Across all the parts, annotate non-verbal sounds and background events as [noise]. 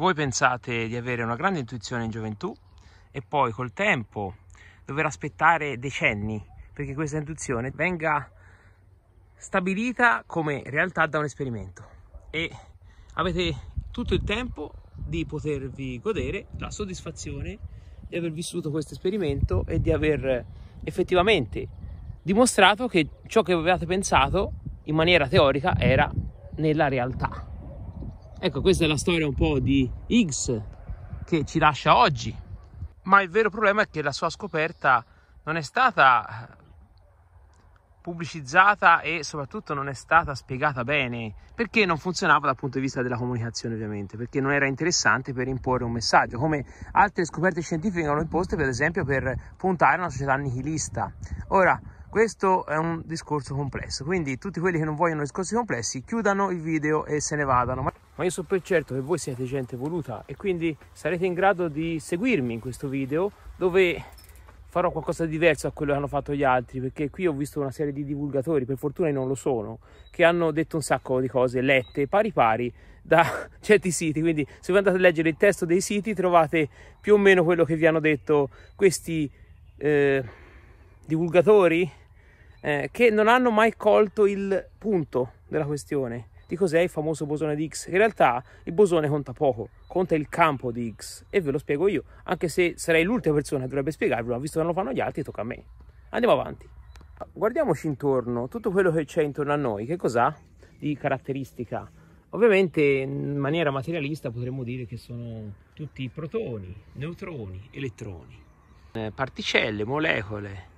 Voi pensate di avere una grande intuizione in gioventù e poi col tempo dover aspettare decenni perché questa intuizione venga stabilita come realtà da un esperimento e avete tutto il tempo di potervi godere la soddisfazione di aver vissuto questo esperimento e di aver effettivamente dimostrato che ciò che avevate pensato in maniera teorica era nella realtà. Ecco, questa è la storia un po' di Higgs che ci lascia oggi. Ma il vero problema è che la sua scoperta non è stata pubblicizzata e soprattutto non è stata spiegata bene perché non funzionava dal punto di vista della comunicazione ovviamente perché non era interessante per imporre un messaggio come altre scoperte scientifiche hanno imposte per esempio per puntare a una società nihilista ora questo è un discorso complesso quindi tutti quelli che non vogliono discorsi complessi chiudano il video e se ne vadano ma io so per certo che voi siete gente voluta e quindi sarete in grado di seguirmi in questo video dove farò qualcosa di diverso a quello che hanno fatto gli altri perché qui ho visto una serie di divulgatori, per fortuna non lo sono, che hanno detto un sacco di cose lette pari pari da [laughs] certi siti, quindi se voi andate a leggere il testo dei siti trovate più o meno quello che vi hanno detto questi eh, divulgatori eh, che non hanno mai colto il punto della questione di cos'è il famoso bosone di X. In realtà il bosone conta poco, conta il campo di X e ve lo spiego io, anche se sarei l'ultima persona che dovrebbe spiegarvelo, ma visto che non lo fanno gli altri tocca a me. Andiamo avanti. Guardiamoci intorno, tutto quello che c'è intorno a noi, che cos'ha di caratteristica? Ovviamente in maniera materialista potremmo dire che sono tutti protoni, neutroni, elettroni, eh, particelle, molecole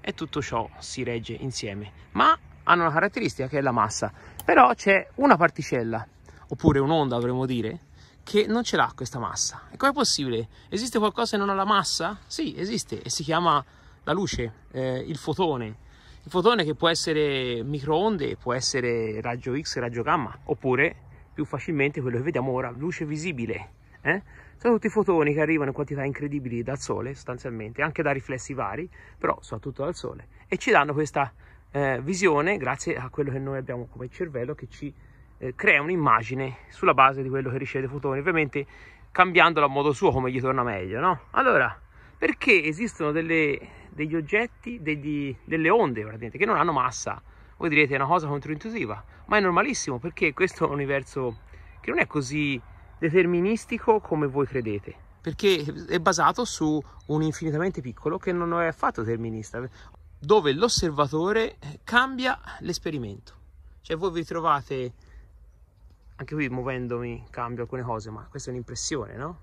e tutto ciò si regge insieme. Ma hanno una caratteristica che è la massa, però c'è una particella, oppure un'onda dovremmo dire, che non ce l'ha questa massa. E com'è possibile? Esiste qualcosa che non ha la massa? Sì, esiste e si chiama la luce, eh, il fotone. Il fotone che può essere microonde, può essere raggio X, raggio gamma, oppure più facilmente quello che vediamo ora, luce visibile. Eh? Sono tutti fotoni che arrivano in quantità incredibili dal sole, sostanzialmente, anche da riflessi vari, però soprattutto dal sole, e ci danno questa eh, visione grazie a quello che noi abbiamo come cervello che ci eh, crea un'immagine sulla base di quello che riceve dai fotoni, ovviamente cambiandolo a modo suo come gli torna meglio, no? Allora, perché esistono delle, degli oggetti, degli, delle onde praticamente, che non hanno massa? Voi direte è una cosa controintuitiva, ma è normalissimo perché questo è un universo che non è così deterministico come voi credete perché è basato su un infinitamente piccolo che non è affatto determinista dove l'osservatore eh, cambia l'esperimento. Cioè voi vi trovate, anche qui muovendomi cambio alcune cose, ma questa è un'impressione, no?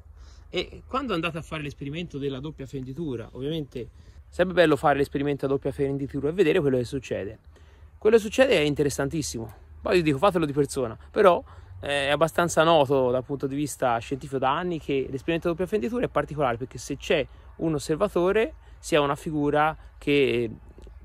E quando andate a fare l'esperimento della doppia fenditura, ovviamente sarebbe bello fare l'esperimento a doppia fenditura e vedere quello che succede. Quello che succede è interessantissimo, poi io dico fatelo di persona, però eh, è abbastanza noto dal punto di vista scientifico da anni che l'esperimento a doppia fenditura è particolare perché se c'è un osservatore si ha una figura che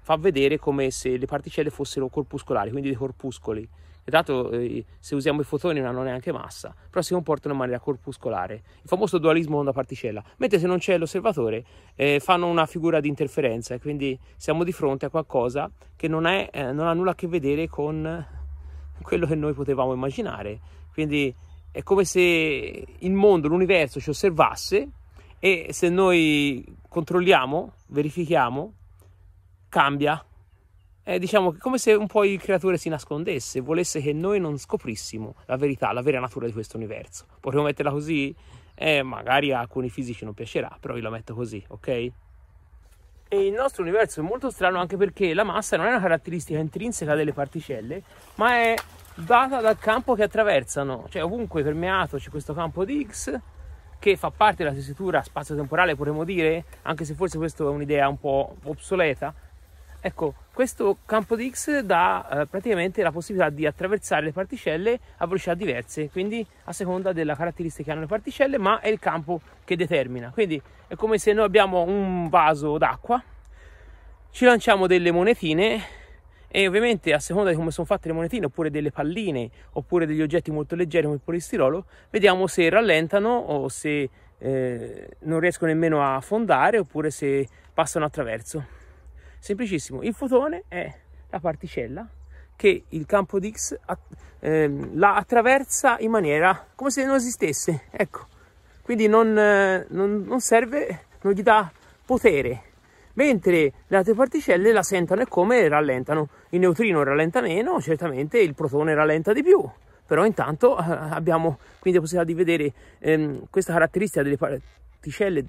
fa vedere come se le particelle fossero corpuscolari, quindi dei corpuscoli. E dato eh, se usiamo i fotoni non hanno neanche massa, però si comportano in maniera corpuscolare. Il famoso dualismo onda-particella. Mentre se non c'è l'osservatore eh, fanno una figura di interferenza e quindi siamo di fronte a qualcosa che non, è, eh, non ha nulla a che vedere con quello che noi potevamo immaginare. Quindi è come se il mondo, l'universo ci osservasse e se noi controlliamo, verifichiamo, cambia. È eh, diciamo come se un po' il creatore si nascondesse, volesse che noi non scoprissimo la verità, la vera natura di questo universo. Potremmo metterla così? Eh, magari a alcuni fisici non piacerà, però io la metto così, ok? E il nostro universo è molto strano anche perché la massa non è una caratteristica intrinseca delle particelle, ma è data dal campo che attraversano, cioè ovunque permeato c'è questo campo di X che fa parte della tessitura spazio-temporale, potremmo dire, anche se forse questa è un'idea un po' obsoleta, Ecco, questo campo di X dà eh, praticamente la possibilità di attraversare le particelle a velocità diverse, quindi a seconda della caratteristica che hanno le particelle, ma è il campo che determina. Quindi è come se noi abbiamo un vaso d'acqua, ci lanciamo delle monetine e ovviamente a seconda di come sono fatte le monetine oppure delle palline oppure degli oggetti molto leggeri come il polistirolo vediamo se rallentano o se eh, non riescono nemmeno a fondare oppure se passano attraverso Semplicissimo, il fotone è la particella che il campo di X ehm, la attraversa in maniera come se non esistesse, ecco. Quindi non, eh, non, non serve, non gli dà potere, mentre le altre particelle la sentono e come rallentano. Il neutrino rallenta meno, certamente il protone rallenta di più, però intanto eh, abbiamo quindi la possibilità di vedere ehm, questa caratteristica delle particelle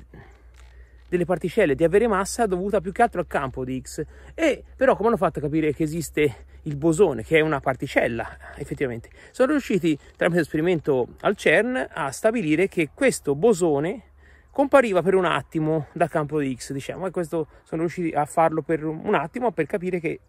delle particelle di avere massa dovuta più che altro al campo di X. E però come hanno fatto a capire che esiste il bosone, che è una particella effettivamente? Sono riusciti tramite l'esperimento al CERN a stabilire che questo bosone compariva per un attimo dal campo di X, diciamo, e questo sono riusciti a farlo per un attimo per capire che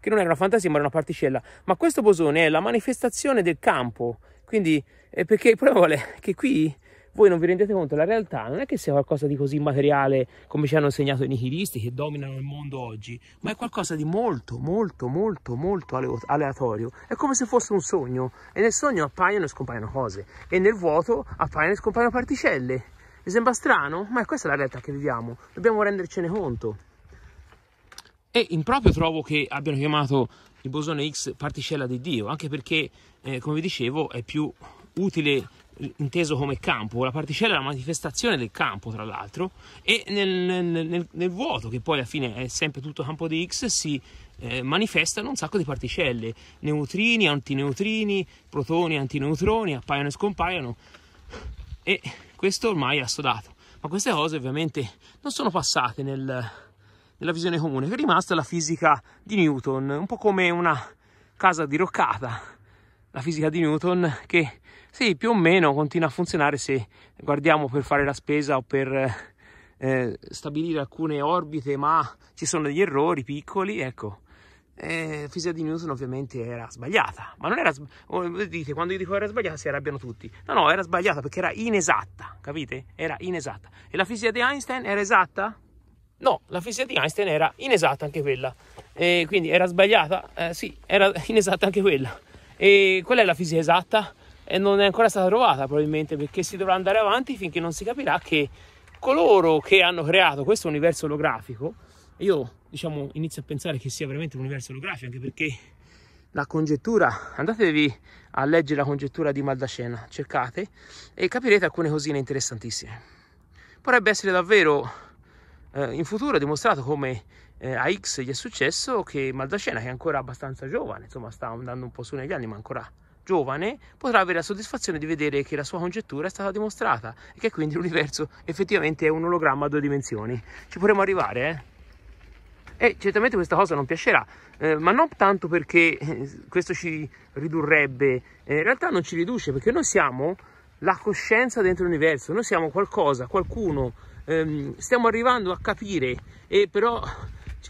che non era una fantasia ma era una particella, ma questo bosone è la manifestazione del campo, quindi eh, perché il problema è che qui voi non vi rendete conto, la realtà non è che sia qualcosa di così immateriale come ci hanno insegnato i nihilisti che dominano il mondo oggi, ma è qualcosa di molto, molto, molto, molto aleatorio. È come se fosse un sogno e nel sogno appaiono e scompaiono cose e nel vuoto appaiono e scompaiono particelle. mi sembra strano? Ma è questa la realtà che viviamo, dobbiamo rendercene conto. E in proprio trovo che abbiano chiamato il bosone X particella di Dio, anche perché, eh, come vi dicevo, è più utile inteso come campo, la particella è la manifestazione del campo tra l'altro, e nel, nel, nel, nel, vuoto, che poi alla fine è sempre tutto campo di X, si eh, manifestano un sacco di particelle, neutrini, antineutrini, protoni, antineutroni, appaiono e scompaiono, e questo ormai è assodato. Ma queste cose ovviamente non sono passate nella visione comune, che è rimasta la fisica di Newton, un po' come una casa diroccata, la fisica di Newton che sì, più o meno continua a funzionare se guardiamo per fare la spesa o per eh, eh stabilire alcune orbite, ma ci sono degli errori piccoli, ecco. Eh, fisica di Newton ovviamente era sbagliata, ma non era sbagliata. Dite, quando io dico era sbagliata si arrabbiano tutti. No, no, era sbagliata perché era inesatta, capite? Era inesatta. E la fisica di Einstein era esatta? No, la fisica di Einstein era inesatta anche quella. E quindi era sbagliata? Eh, sì, era [laughs] inesatta anche quella. E qual è la fisica esatta? e non è ancora stata trovata probabilmente perché si dovrà andare avanti finché non si capirà che coloro che hanno creato questo universo olografico, io diciamo inizio a pensare che sia veramente un universo olografico anche perché la congettura, andatevi a leggere la congettura di Maldacena, cercate e capirete alcune cosine interessantissime. Potrebbe essere davvero eh, in futuro dimostrato come eh, a X gli è successo che Maldacena, che è ancora abbastanza giovane, insomma sta andando un po' su negli anni, ma ancora giovane potrà avere la soddisfazione di vedere che la sua congettura è stata dimostrata e che quindi l'universo effettivamente è un ologramma a due dimensioni. Ci potremo arrivare, eh? E certamente questa cosa non piacerà, eh, ma non tanto perché eh, questo ci ridurrebbe, eh, in realtà non ci riduce perché noi siamo la coscienza dentro l'universo, noi siamo qualcosa, qualcuno, ehm, stiamo arrivando a capire e però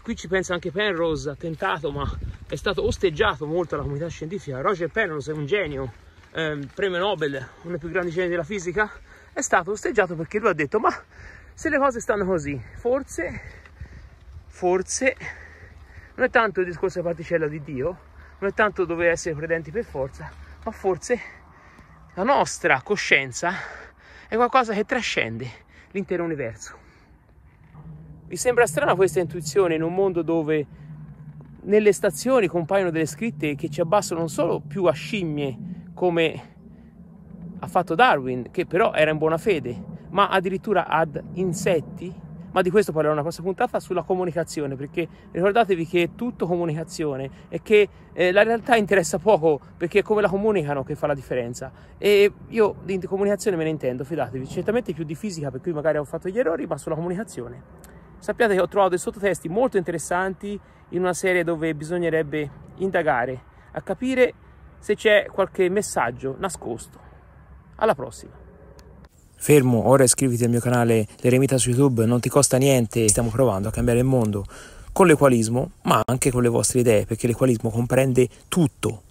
qui ci pensa anche Penrose, ha tentato ma è stato osteggiato molto dalla comunità scientifica. Roger Penrose è un genio, eh, premio Nobel, uno dei più grandi geni della fisica, è stato osteggiato perché lui ha detto ma se le cose stanno così, forse, forse, non è tanto il discorso della particella di Dio, non è tanto dover essere credenti per forza, ma forse la nostra coscienza è qualcosa che trascende l'intero universo. Vi sembra strana questa intuizione in un mondo dove nelle stazioni compaiono delle scritte che ci abbassano non solo più a scimmie come ha fatto Darwin, che però era in buona fede, ma addirittura ad insetti? Ma di questo parlerò una prossima puntata sulla comunicazione, perché ricordatevi che è tutto comunicazione e che eh, la realtà interessa poco, perché è come la comunicano che fa la differenza. E io di comunicazione me ne intendo, fidatevi, certamente più di fisica, per cui magari ho fatto gli errori, ma sulla comunicazione sappiate che ho trovato dei sottotesti molto interessanti in una serie dove bisognerebbe indagare a capire se c'è qualche messaggio nascosto. Alla prossima! Fermo, ora iscriviti al mio canale L'Eremita su YouTube, non ti costa niente, stiamo provando a cambiare il mondo con l'equalismo, ma anche con le vostre idee, perché l'equalismo comprende tutto,